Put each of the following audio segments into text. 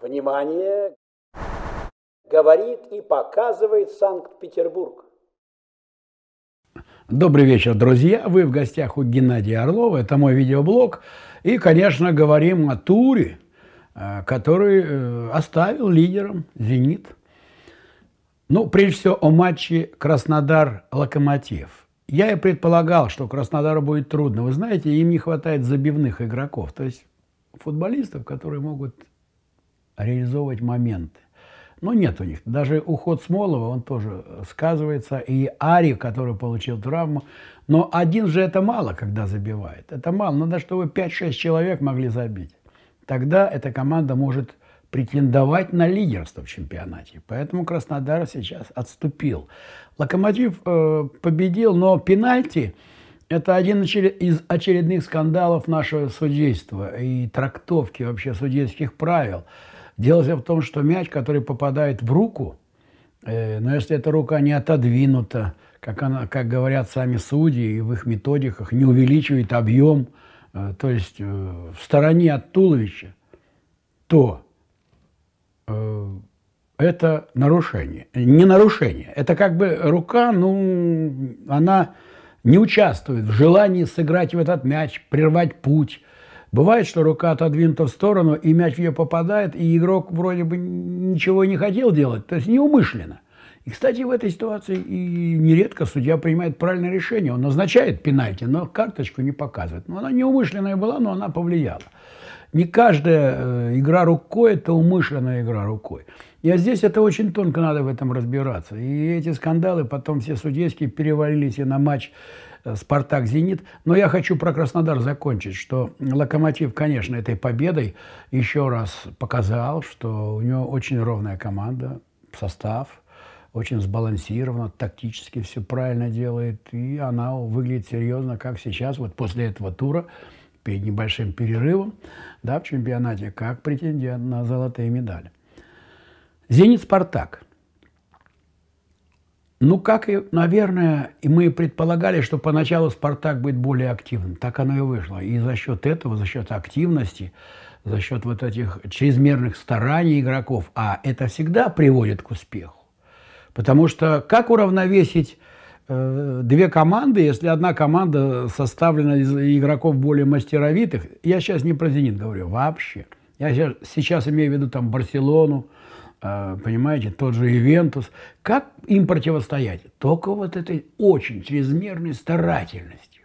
Внимание! Говорит и показывает Санкт-Петербург. Добрый вечер, друзья! Вы в гостях у Геннадия Орлова, это мой видеоблог. И, конечно, говорим о туре, э, который э, оставил лидером «Зенит». Ну, прежде всего, о матче «Краснодар-Локомотив». Я и предполагал, что Краснодару будет трудно. Вы знаете, им не хватает забивных игроков, то есть футболистов, которые могут реализовывать моменты. Но нет у них. Даже уход Смолова, он тоже сказывается. И Ари, который получил травму. Но один же это мало, когда забивает. Это мало. Надо, чтобы 5-6 человек могли забить. Тогда эта команда может претендовать на лидерство в чемпионате. Поэтому Краснодар сейчас отступил. Локомотив э, победил, но пенальти – это один из очередных скандалов нашего судейства и трактовки вообще судейских правил – Дело в том, что мяч, который попадает в руку, э, но если эта рука не отодвинута, как, она, как говорят сами судьи и в их методиках, не увеличивает объем, э, то есть э, в стороне от туловища, то э, это нарушение. Не нарушение. Это как бы рука, ну, она не участвует в желании сыграть в этот мяч, прервать путь, Бывает, что рука отодвинута в сторону, и мяч в нее попадает, и игрок вроде бы ничего не хотел делать, то есть неумышленно. И, кстати, в этой ситуации и нередко судья принимает правильное решение. Он назначает пенальти, но карточку не показывает. Но ну, она неумышленная была, но она повлияла. Не каждая э, игра рукой – это умышленная игра рукой. И а здесь это очень тонко надо в этом разбираться. И эти скандалы потом все судейские перевалились и на матч Э, Спартак, Зенит. Но я хочу про Краснодар закончить, что Локомотив, конечно, этой победой еще раз показал, что у него очень ровная команда, состав, очень сбалансировано, тактически все правильно делает. И она выглядит серьезно, как сейчас, вот после этого тура, перед небольшим перерывом да, в чемпионате, как претендент на золотые медали. «Зенит-Спартак». Ну, как и, наверное, и мы предполагали, что поначалу «Спартак» будет более активным. Так оно и вышло. И за счет этого, за счет активности, за счет вот этих чрезмерных стараний игроков, а это всегда приводит к успеху. Потому что как уравновесить э, две команды, если одна команда составлена из игроков более мастеровитых? Я сейчас не про «Зенит» говорю, вообще. Я сейчас, сейчас имею в виду там «Барселону», Э, понимаете, тот же Ивентус. Как им противостоять? Только вот этой очень чрезмерной старательностью.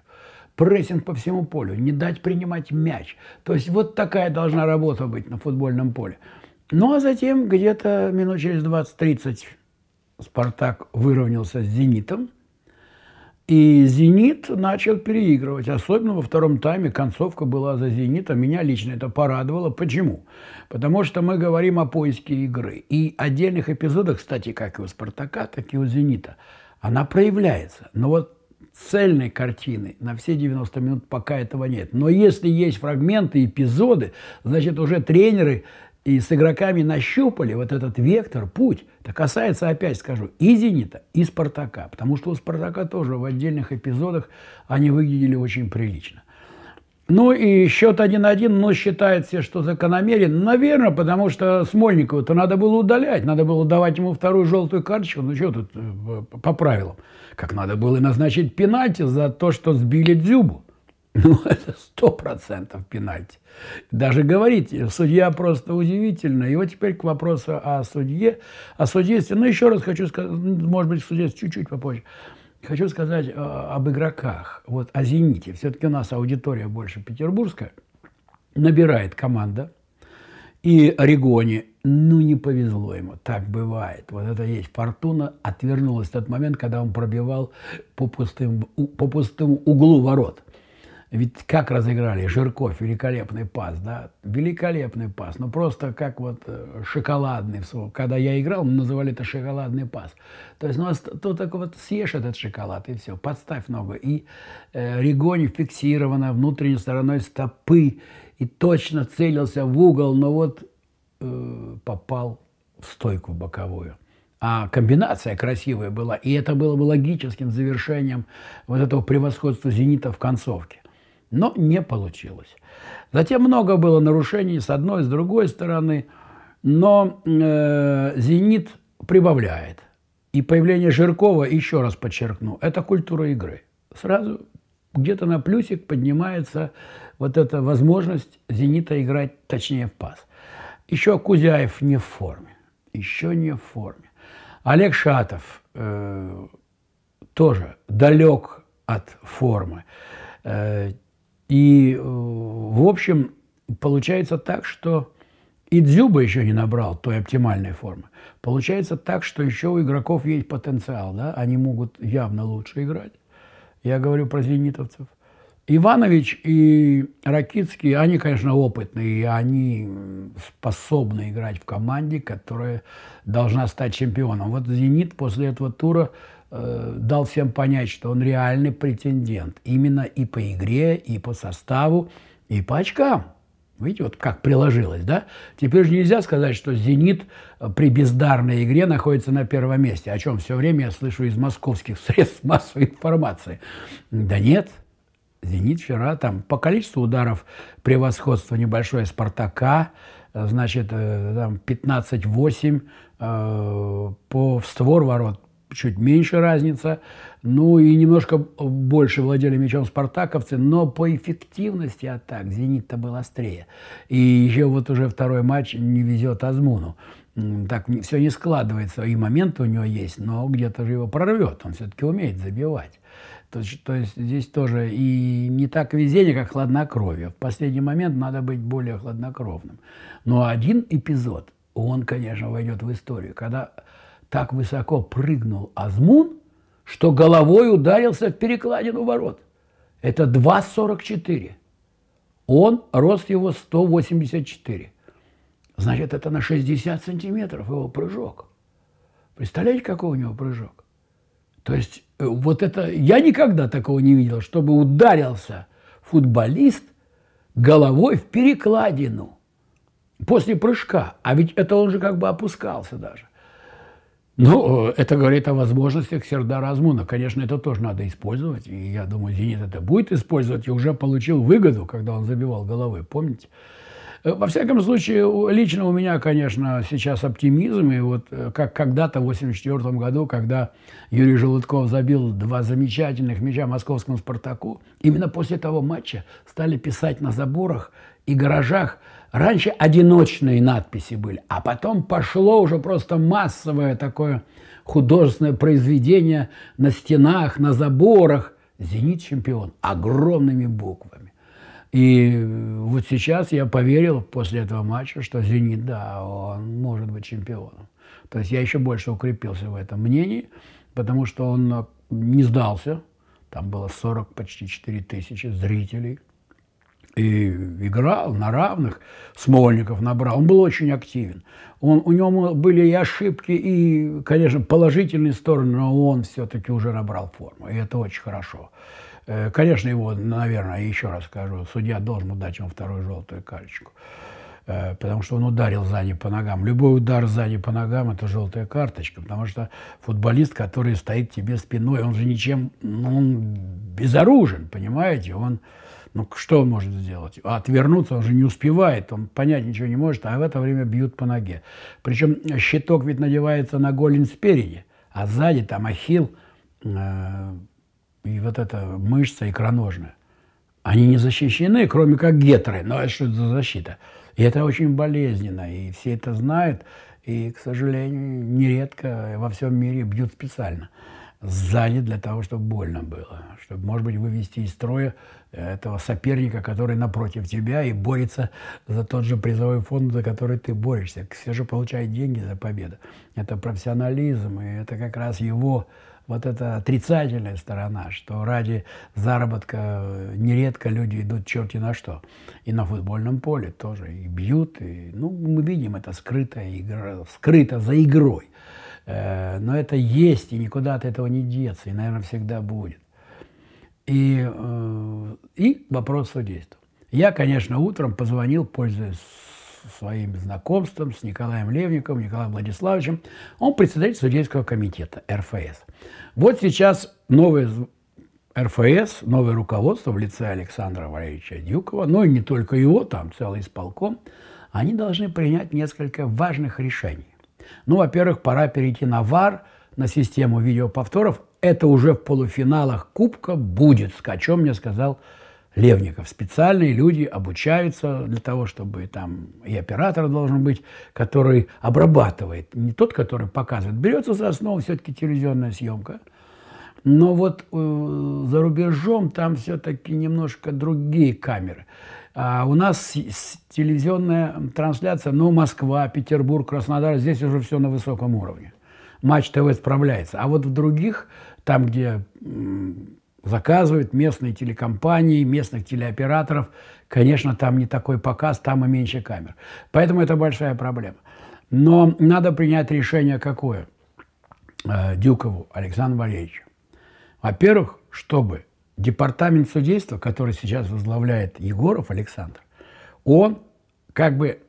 Прессинг по всему полю, не дать принимать мяч. То есть вот такая должна работа быть на футбольном поле. Ну а затем где-то минут через 20-30 Спартак выровнялся с «Зенитом». И «Зенит» начал переигрывать, особенно во втором тайме концовка была за «Зенитом». Меня лично это порадовало. Почему? Потому что мы говорим о поиске игры. И отдельных эпизодах, кстати, как и у «Спартака», так и у «Зенита», она проявляется. Но вот цельной картины на все 90 минут пока этого нет. Но если есть фрагменты, эпизоды, значит, уже тренеры и с игроками нащупали вот этот вектор, путь, это касается, опять скажу, и «Зенита», и «Спартака», потому что у «Спартака» тоже в отдельных эпизодах они выглядели очень прилично. Ну и счет 1-1, но считает все, что закономерен. Наверное, потому что Смольникова-то надо было удалять, надо было давать ему вторую желтую карточку. Ну что тут э, по правилам? Как надо было назначить пенальти за то, что сбили Дзюбу. Ну, это сто процентов пенальти. Даже говорить, э, судья просто удивительно. И вот теперь к вопросу о судье, о судействе. Ну, еще раз хочу сказать, ну, может быть, судейство чуть-чуть попозже. Хочу сказать э, об игроках, вот о «Зените». Все-таки у нас аудитория больше петербургская. Набирает команда. И Орегоне, ну, не повезло ему, так бывает. Вот это есть. Фортуна отвернулась в тот момент, когда он пробивал по пустым, по пустому углу ворот. Ведь как разыграли Жирков, великолепный пас, да? Великолепный пас, ну просто как вот э, шоколадный. Когда я играл, мы называли это шоколадный пас. То есть, ну, а то только вот съешь этот шоколад и все, подставь ногу. И э, Ригони фиксировано внутренней стороной стопы и точно целился в угол, но вот э, попал в стойку боковую. А комбинация красивая была, и это было бы логическим завершением вот этого превосходства «Зенита» в концовке но не получилось. Затем много было нарушений с одной, с другой стороны, но э, «Зенит» прибавляет. И появление Жиркова, еще раз подчеркну, это культура игры. Сразу где-то на плюсик поднимается вот эта возможность «Зенита» играть точнее в пас. Еще Кузяев не в форме. Еще не в форме. Олег Шатов э, тоже далек от формы. Э, и, э, в общем, получается так, что и Дзюба еще не набрал той оптимальной формы. Получается так, что еще у игроков есть потенциал, да? Они могут явно лучше играть. Я говорю про зенитовцев. Иванович и Ракицкий, они, конечно, опытные, и они способны играть в команде, которая должна стать чемпионом. Вот «Зенит» после этого тура – Э, дал всем понять, что он реальный претендент. Именно и по игре, и по составу, и по очкам. Видите, вот как приложилось, да? Теперь же нельзя сказать, что «Зенит» при бездарной игре находится на первом месте, о чем все время я слышу из московских средств массовой информации. Да нет, «Зенит» вчера там по количеству ударов превосходство небольшое «Спартака», э, значит, э, там 15-8 по в створ ворот чуть меньше разница. Ну и немножко больше владели мячом спартаковцы, но по эффективности атак «Зенит»-то был острее. И еще вот уже второй матч не везет Азмуну. Так все не складывается, и момент у него есть, но где-то же его прорвет, он все-таки умеет забивать. То, то есть здесь тоже и не так везение, как хладнокровие. В последний момент надо быть более хладнокровным. Но один эпизод, он, конечно, войдет в историю, когда так высоко прыгнул Азмун, что головой ударился в перекладину ворот. Это 2,44. Он, рост его 184. Значит, это на 60 сантиметров его прыжок. Представляете, какой у него прыжок? То есть э, вот это... Я никогда такого не видел, чтобы ударился футболист головой в перекладину после прыжка. А ведь это он же как бы опускался даже. Ну, э, это говорит о возможностях Сердара Азмуна. Конечно, это тоже надо использовать. И я думаю, «Зенит» это будет использовать. И уже получил выгоду, когда он забивал головы, помните? Э, во всяком случае, лично у меня, конечно, сейчас оптимизм. И вот э, как когда-то в 1984 году, когда Юрий Желудков забил два замечательных мяча московскому «Спартаку», именно после того матча стали писать на заборах и гаражах Раньше одиночные надписи были, а потом пошло уже просто массовое такое художественное произведение на стенах, на заборах. «Зенит чемпион» огромными буквами. И э, вот сейчас я поверил после этого матча, что «Зенит», да, он может быть чемпионом. То есть я еще больше укрепился в этом мнении, потому что он э, не сдался. Там было 40, почти 4 тысячи зрителей. И играл на равных, Смольников набрал. Он был очень активен. Он, у него были и ошибки, и, конечно, положительные стороны, но он все-таки уже набрал форму. И это очень хорошо. Э, конечно, его, наверное, еще раз скажу, судья должен удать ему вторую желтую карточку. Э, потому что он ударил сзади по ногам. Любой удар сзади по ногам – это желтая карточка. Потому что футболист, который стоит тебе спиной, он же ничем, ну, он безоружен, понимаете? Он, ну, что он может сделать? А отвернуться он же не успевает, он понять ничего не может, а в это время бьют по ноге. Причем щиток ведь надевается на голень спереди, а сзади там ахилл, э, и вот эта мышца икроножная, они не защищены, кроме как гетры. Но ну, а это что за защита? И это очень болезненно, и все это знают, и, к сожалению, нередко во всем мире бьют специально сзади для того, чтобы больно было, чтобы, может быть, вывести из строя э, этого соперника, который напротив тебя и борется за тот же призовой фонд, за который ты борешься. Все же получают деньги за победу. Это профессионализм, и это как раз его вот эта отрицательная сторона, что ради заработка э, нередко люди идут черти на что. И на футбольном поле тоже, и бьют, и, ну, мы видим это скрытая игра, скрыто за игрой. Э, но это есть, и никуда от этого не деться, и, наверное, всегда будет. И, э, и вопрос судейства. Я, конечно, утром позвонил, пользуясь своим знакомством с Николаем Левником, Николаем Владиславовичем. Он председатель судейского комитета РФС. Вот сейчас новое РФС, новое руководство в лице Александра Валерьевича Дюкова, ну и не только его, там целый исполком, они должны принять несколько важных решений. Ну, во-первых, пора перейти на ВАР, на систему видеоповторов. Это уже в полуфиналах Кубка будет, о чем мне сказал Левников. Специальные люди обучаются для того, чтобы там и оператор должен быть, который обрабатывает. Не тот, который показывает. Берется за основу все-таки телевизионная съемка. Но вот э, за рубежом там все-таки немножко другие камеры. А у нас телевизионная трансляция, ну, Москва, Петербург, Краснодар, здесь уже все на высоком уровне. Матч ТВ справляется. А вот в других, там, где заказывают местные телекомпании, местных телеоператоров. Конечно, там не такой показ, там и меньше камер. Поэтому это большая проблема. Но надо принять решение какое? Э, Дюкову Александру Валерьевичу. Во-первых, чтобы департамент судейства, который сейчас возглавляет Егоров Александр, он как бы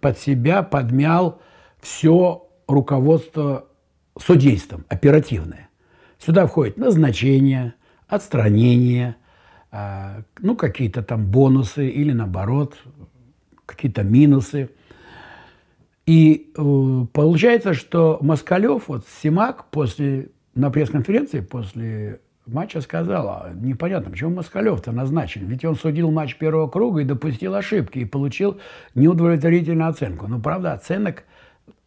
под себя подмял все руководство судейством оперативное. Сюда входит назначение, отстранение, а, ну, какие-то там бонусы или, наоборот, какие-то минусы. И э, получается, что Москалев, вот Симак после, на пресс-конференции после матча сказал, а непонятно, почему Москалев-то назначен? Ведь он судил матч первого круга и допустил ошибки, и получил неудовлетворительную оценку. Но, ну, правда, оценок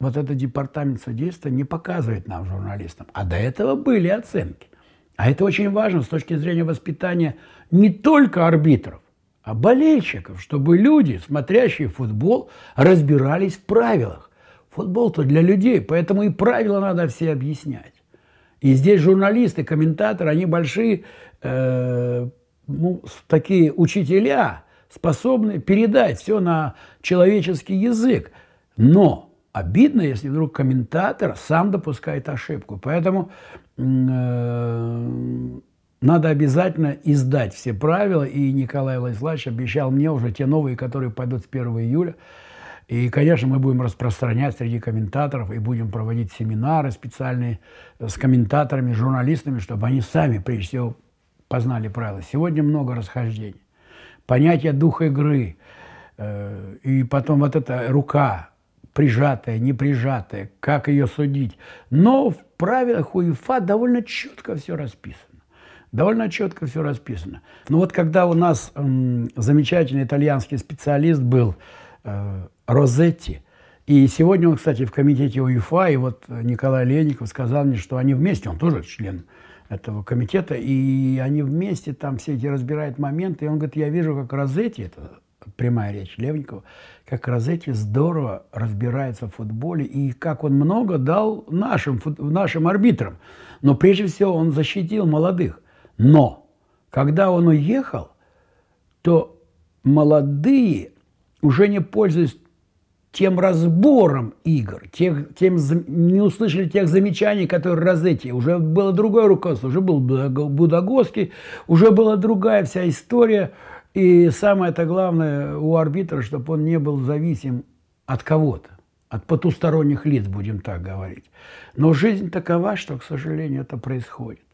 вот этот департамент судейства не показывает нам, журналистам. А до этого были оценки. А это очень важно с точки зрения воспитания не только арбитров, а болельщиков, чтобы люди, смотрящие футбол, разбирались в правилах. Футбол-то для людей, поэтому и правила надо все объяснять. И здесь журналисты, комментаторы, они большие, э, ну, такие учителя, способны передать все на человеческий язык. Но обидно, если вдруг комментатор сам допускает ошибку. Поэтому Э, надо обязательно издать все правила, и Николай Владиславович обещал мне уже те новые, которые пойдут с 1 июля. И, конечно, мы будем распространять среди комментаторов и будем проводить семинары специальные э, с комментаторами, журналистами, чтобы они сами, прежде всего, познали правила. Сегодня много расхождений. Понятие духа игры, э, и потом вот эта рука, прижатая, не прижатая, как ее судить. Но в правилах УЕФА довольно четко все расписано. Довольно четко все расписано. Но ну вот когда у нас эм, замечательный итальянский специалист был э, Розетти, и сегодня он, кстати, в комитете УЕФА, и вот Николай Леников сказал мне, что они вместе, он тоже член этого комитета, и они вместе там все эти разбирают моменты, и он говорит, я вижу, как Розетти, это прямая речь Левникова, как Розетти здорово разбирается в футболе и как он много дал нашим, нашим арбитрам. Но прежде всего он защитил молодых. Но когда он уехал, то молодые уже не пользуясь тем разбором игр, тех, тем, не услышали тех замечаний, которые Розетти. Уже было другое руководство, уже был Будагоский, уже была другая вся история – и самое-то главное у арбитра, чтобы он не был зависим от кого-то, от потусторонних лиц, будем так говорить. Но жизнь такова, что, к сожалению, это происходит.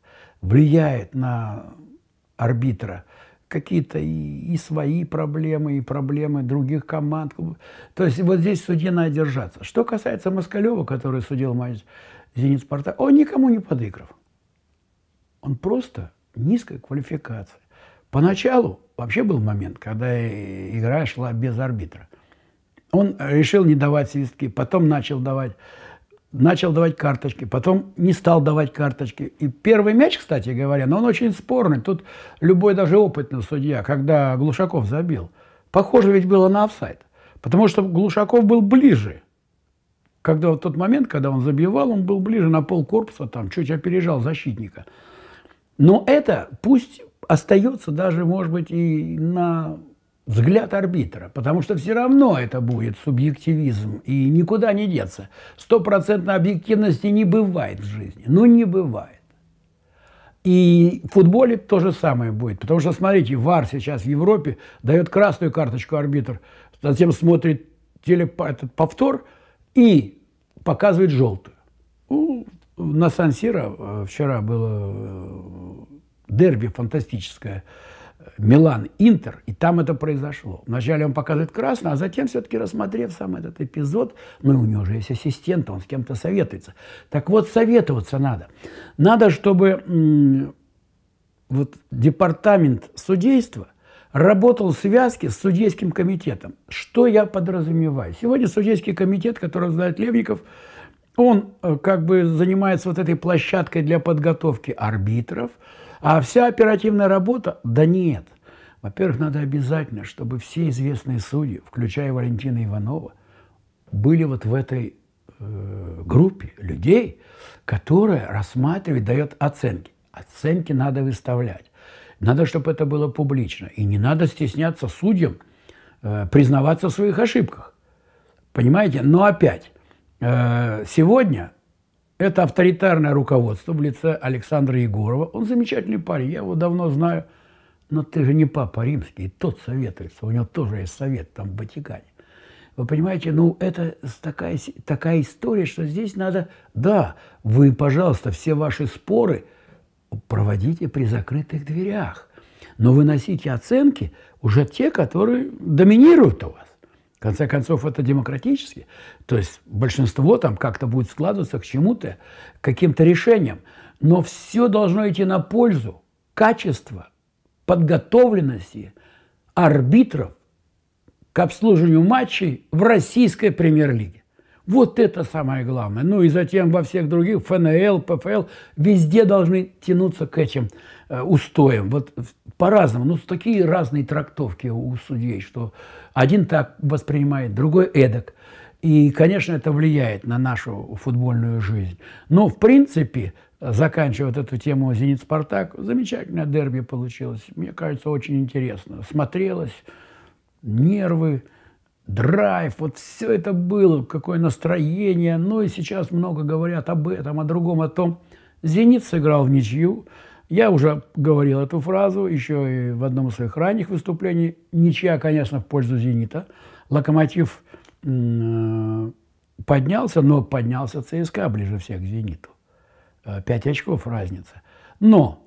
Влияет на арбитра какие-то и, и свои проблемы, и проблемы других команд. То есть вот здесь судье надо держаться. Что касается Москалева, который судил матч «Зенит Спартак», он никому не подыгрывал. Он просто низкая квалификация. Поначалу вообще был момент, когда игра шла без арбитра. Он решил не давать свистки, потом начал давать, начал давать карточки, потом не стал давать карточки. И первый мяч, кстати говоря, но он очень спорный. Тут любой даже опытный судья, когда Глушаков забил, похоже ведь было на офсайд. Потому что Глушаков был ближе. Когда в тот момент, когда он забивал, он был ближе на пол корпуса, там чуть опережал защитника. Но это пусть остается даже, может быть, и на взгляд арбитра, потому что все равно это будет субъективизм, и никуда не деться. Стопроцентной объективности не бывает в жизни, ну не бывает. И в футболе то же самое будет, потому что, смотрите, ВАР сейчас в Европе дает красную карточку арбитр, затем смотрит телеп... этот повтор и показывает желтую. Ну, на Сан-Сиро э, вчера было э, дерби фантастическое э, Милан-Интер, и там это произошло. Вначале он показывает красное, а затем все-таки рассмотрев сам этот эпизод, ну, у него уже есть ассистент, он с кем-то советуется. Так вот, советоваться надо. Надо, чтобы вот департамент судейства работал в связке с судейским комитетом. Что я подразумеваю? Сегодня судейский комитет, который знает Левников, он э, как бы занимается вот этой площадкой для подготовки арбитров, а вся оперативная работа? Да нет. Во-первых, надо обязательно, чтобы все известные судьи, включая Валентина Иванова, были вот в этой э, группе людей, которая рассматривает, дает оценки. Оценки надо выставлять. Надо, чтобы это было публично. И не надо стесняться судьям э, признаваться в своих ошибках. Понимаете? Но опять, э, сегодня это авторитарное руководство в лице Александра Егорова. Он замечательный парень, я его давно знаю. Но ты же не папа римский, и тот советуется. У него тоже есть совет там в Ватикане. Вы понимаете, ну это такая, такая история, что здесь надо... Да, вы, пожалуйста, все ваши споры проводите при закрытых дверях. Но выносите оценки уже те, которые доминируют у вас конце концов, это демократически. То есть большинство там как-то будет складываться к чему-то, к каким-то решениям. Но все должно идти на пользу качества, подготовленности арбитров к обслуживанию матчей в российской премьер-лиге. Вот это самое главное. Ну и затем во всех других, ФНЛ, ПФЛ, везде должны тянуться к этим э, устоям. Вот по-разному. Ну, такие разные трактовки у судей, что один так воспринимает, другой эдак. И, конечно, это влияет на нашу футбольную жизнь. Но, в принципе, заканчивая вот эту тему «Зенит-Спартак», замечательное дерби получилось. Мне кажется, очень интересно. Смотрелось, нервы, драйв, вот все это было, какое настроение. Ну и сейчас много говорят об этом, о другом, о том. «Зенит» сыграл в ничью. Я уже говорил эту фразу еще и в одном из своих ранних выступлений. Ничья, конечно, в пользу «Зенита». «Локомотив» э, поднялся, но поднялся ЦСКА ближе всех к «Зениту». Э, пять очков разница. Но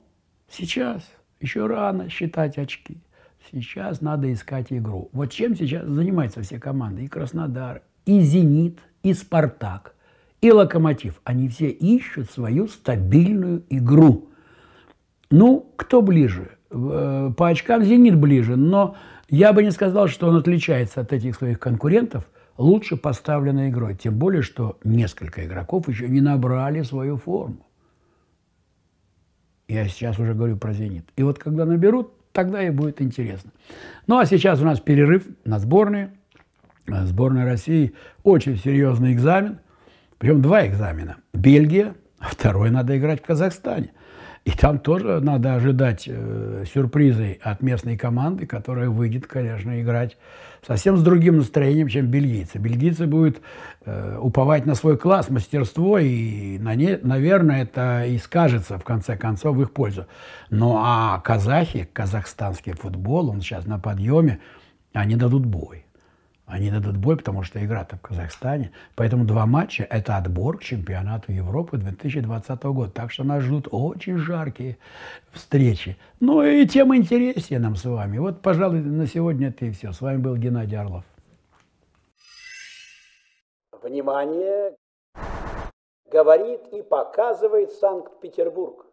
сейчас еще рано считать очки. Сейчас надо искать игру. Вот чем сейчас занимаются все команды? И Краснодар, и «Зенит», и «Спартак», и «Локомотив». Они все ищут свою стабильную игру. Ну, кто ближе? Э, по очкам «Зенит» ближе, но я бы не сказал, что он отличается от этих своих конкурентов лучше поставленной игрой. Тем более, что несколько игроков еще не набрали свою форму. Я сейчас уже говорю про «Зенит». И вот когда наберут, Тогда и будет интересно. Ну а сейчас у нас перерыв на сборные. Э, сборная России очень серьезный экзамен. Причем два экзамена. Бельгия, а второй надо играть в Казахстане – и там тоже надо ожидать э, сюрпризы от местной команды, которая выйдет, конечно, играть совсем с другим настроением, чем бельгийцы. Бельгийцы будут э, уповать на свой класс, мастерство, и, на не, наверное, это и скажется, в конце концов, в их пользу. Ну а казахи, казахстанский футбол, он сейчас на подъеме, они дадут бой. Они дадут бой, потому что игра-то в Казахстане. Поэтому два матча – это отбор к чемпионату Европы 2020 года. Так что нас ждут очень жаркие встречи. Ну и тем интереснее нам с вами. Вот, пожалуй, на сегодня это и все. С вами был Геннадий Орлов. Внимание! Говорит и показывает Санкт-Петербург.